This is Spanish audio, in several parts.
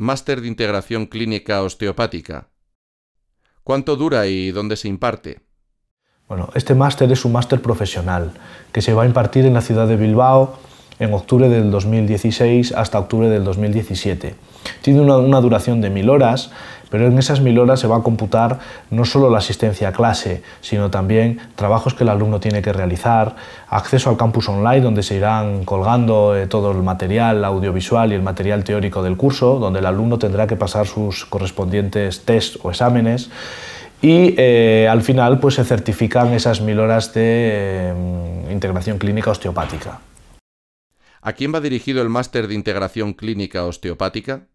Máster de Integración Clínica Osteopática. ¿Cuánto dura y dónde se imparte? Bueno, este máster es un máster profesional que se va a impartir en la ciudad de Bilbao, en octubre del 2016 hasta octubre del 2017. Tiene una, duración de mil horas, pero en esas mil horas se va a computar no solo la asistencia a clase, sino también trabajos que el alumno tiene que realizar, acceso al campus online donde se irán colgando eh, todo el material audiovisual y el material teórico del curso, donde el alumno tendrá que pasar sus correspondientes test o exámenes y eh, al final pues, se certifican esas mil horas de eh, integración clínica osteopática. ¿A quién va dirigido el máster de integración clínica osteopática?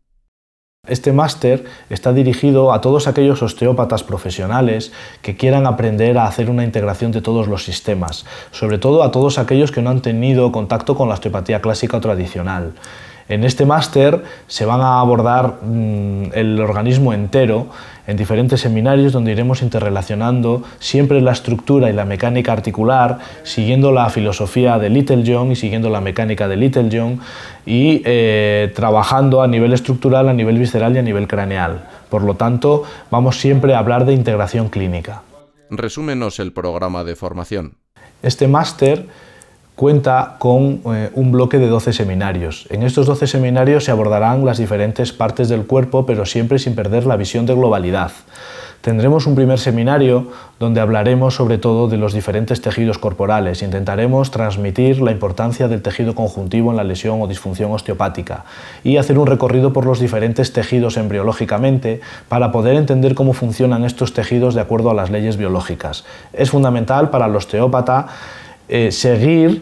Este máster está dirigido a todos aquellos osteópatas profesionales que quieran aprender a hacer una integración de todos los sistemas, sobre todo a todos aquellos que no han tenido contacto con la osteopatía clásica o tradicional. En este máster se van a abordar mm, el organismo entero en diferentes seminarios donde iremos interrelacionando siempre la estructura y la mecánica articular, siguiendo la filosofía de Little John y siguiendo la mecánica de Little John y eh, trabajando a nivel estructural, a nivel visceral y a nivel craneal. Por lo tanto, vamos siempre a hablar de integración clínica. Resúmenos el programa de formación. Este máster cuenta con eh, un bloque de 12 seminarios. En estos 12 seminarios se abordarán las diferentes partes del cuerpo, pero siempre sin perder la visión de globalidad. Tendremos un primer seminario donde hablaremos sobre todo de los diferentes tejidos corporales. Intentaremos transmitir la importancia del tejido conjuntivo en la lesión o disfunción osteopática y hacer un recorrido por los diferentes tejidos embriológicamente para poder entender cómo funcionan estos tejidos de acuerdo a las leyes biológicas. Es fundamental para el osteópata eh, seguir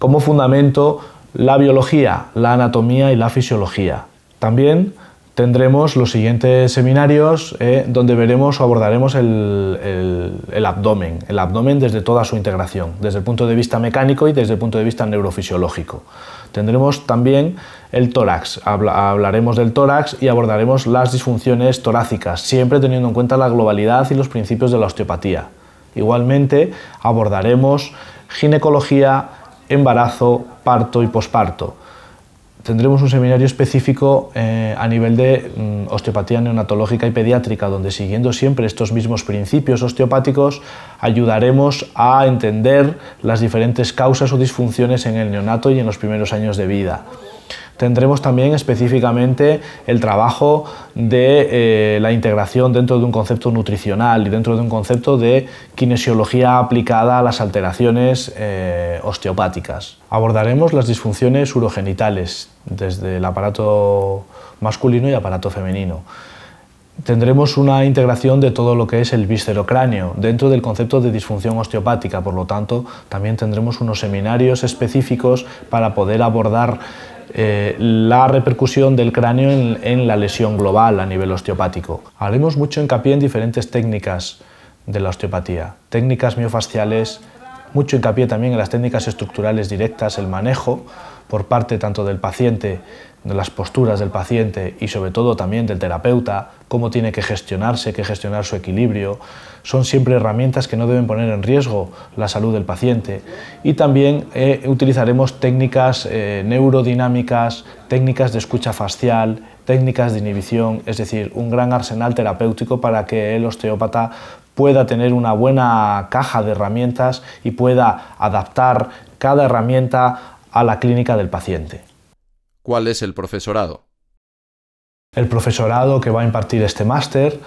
como fundamento la biología, la anatomía y la fisiología. También tendremos los siguientes seminarios eh, donde veremos o abordaremos el, abdomen, el abdomen desde toda su integración, desde el punto de vista mecánico y desde el punto de vista neurofisiológico. Tendremos también el tórax, hablaremos del tórax y abordaremos las disfunciones torácicas, siempre teniendo en cuenta la globalidad y los principios de la osteopatía. Igualmente abordaremos ginecología, embarazo, parto y posparto. Tendremos un seminario específico eh, a nivel de mm, osteopatía neonatológica y pediátrica, donde siguiendo siempre estos mismos principios osteopáticos ayudaremos a entender las diferentes causas o disfunciones en el neonato y en los primeros años de vida. Tendremos también específicamente el trabajo de eh, la integración dentro de un concepto nutricional y dentro de un concepto de kinesiología aplicada a las alteraciones eh, osteopáticas. Abordaremos las disfunciones urogenitales desde el aparato masculino y aparato femenino tendremos una integración de todo lo que es el viscerocráneo dentro del concepto de disfunción osteopática, por lo tanto también tendremos unos seminarios específicos para poder abordar eh, la repercusión del cráneo en, la lesión global a nivel osteopático. Haremos mucho hincapié en diferentes técnicas de la osteopatía, técnicas miofasciales, mucho hincapié también en las técnicas estructurales directas, el manejo por parte tanto del paciente, de las posturas del paciente y sobre todo también del terapeuta, cómo tiene que gestionarse, que gestionar su equilibrio, son siempre herramientas que no deben poner en riesgo la salud del paciente. Y también eh, utilizaremos técnicas eh, neurodinámicas, técnicas de escucha facial, técnicas de inhibición, es decir, un gran arsenal terapéutico para que el osteópata pueda tener una buena caja de herramientas y pueda adaptar cada herramienta a la clínica del paciente. ¿Cuál es el profesorado? El profesorado que va a impartir este máster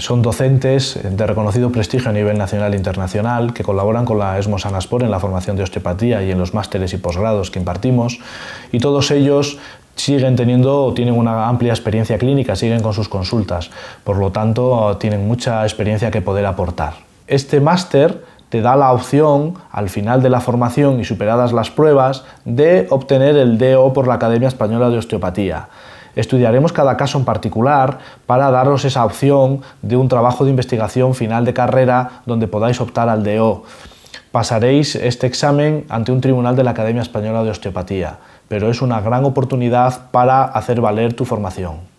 son docentes de reconocido prestigio a nivel nacional e internacional que colaboran con la ESMO Sanaspor en la formación de osteopatía y en los másteres y posgrados que impartimos y todos ellos siguen teniendo o tienen una amplia experiencia clínica, siguen con sus consultas, por lo tanto tienen mucha experiencia que poder aportar. Este máster te da la opción, al final de la formación y superadas las pruebas, de obtener el DO por la Academia Española de Osteopatía estudiaremos cada caso en particular para daros esa opción de un trabajo de investigación final de carrera donde podáis optar al DO. Pasaréis este examen ante un tribunal de la Academia Española de Osteopatía, pero es una gran oportunidad para hacer valer tu formación.